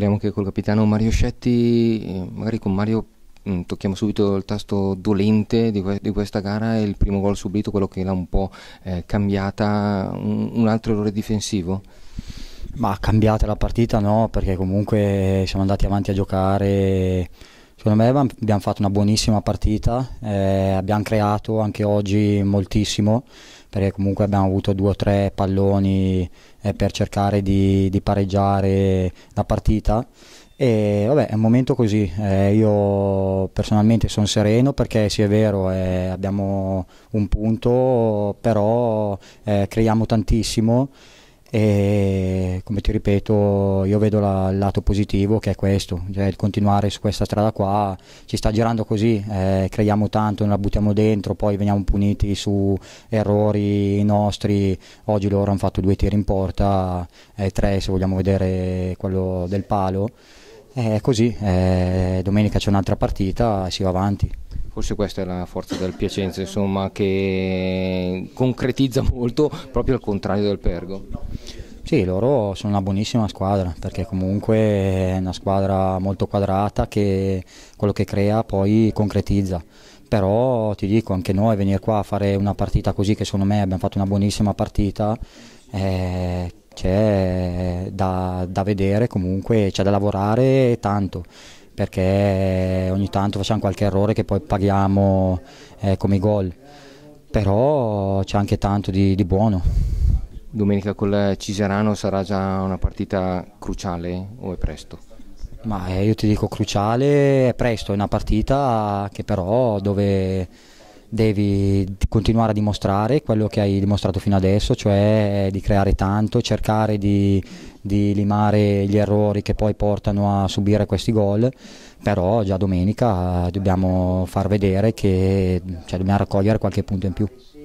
parliamo anche col capitano Mario Scetti, eh, magari con Mario mm, tocchiamo subito il tasto dolente di, que di questa gara e il primo gol subito, quello che l'ha un po' eh, cambiata, un, un altro errore difensivo? Ma cambiata la partita no, perché comunque siamo andati avanti a giocare Secondo me abbiamo fatto una buonissima partita, eh, abbiamo creato anche oggi moltissimo perché comunque abbiamo avuto due o tre palloni eh, per cercare di, di, pareggiare la partita e vabbè è un momento così, eh, io personalmente sono sereno perché sì è vero eh, abbiamo un punto però eh, creiamo tantissimo e come ti ripeto io vedo la, il lato positivo che è questo, cioè continuare su questa strada qua ci sta girando così, eh, creiamo tanto, non la buttiamo dentro, poi veniamo puniti su errori nostri, oggi loro hanno fatto due tiri in porta, eh, tre se vogliamo vedere quello del palo, è eh, così, domenica c'è un'altra partita e si va avanti. Forse questa è la forza del Piacenza, insomma, che concretizza molto, proprio al contrario del Pergo. Sì, loro sono una buonissima squadra perché comunque è una squadra molto quadrata che quello che crea poi concretizza. Però ti dico, anche noi venire qua a fare una partita così che secondo me abbiamo fatto una buonissima partita, eh, c'è da, da vedere comunque, c'è da lavorare tanto perché ogni tanto facciamo qualche errore che poi paghiamo eh, come gol però c'è anche tanto di, di buono. Domenica con Ciserano sarà già una partita cruciale o è presto? Ma eh, io ti dico cruciale, è presto, è una partita che però dove devi continuare a dimostrare quello che hai dimostrato fino adesso, cioè eh, di creare tanto, cercare di, di limare gli errori che poi portano a subire questi gol, però già domenica eh, dobbiamo far vedere che cioè, dobbiamo raccogliere qualche punto in più.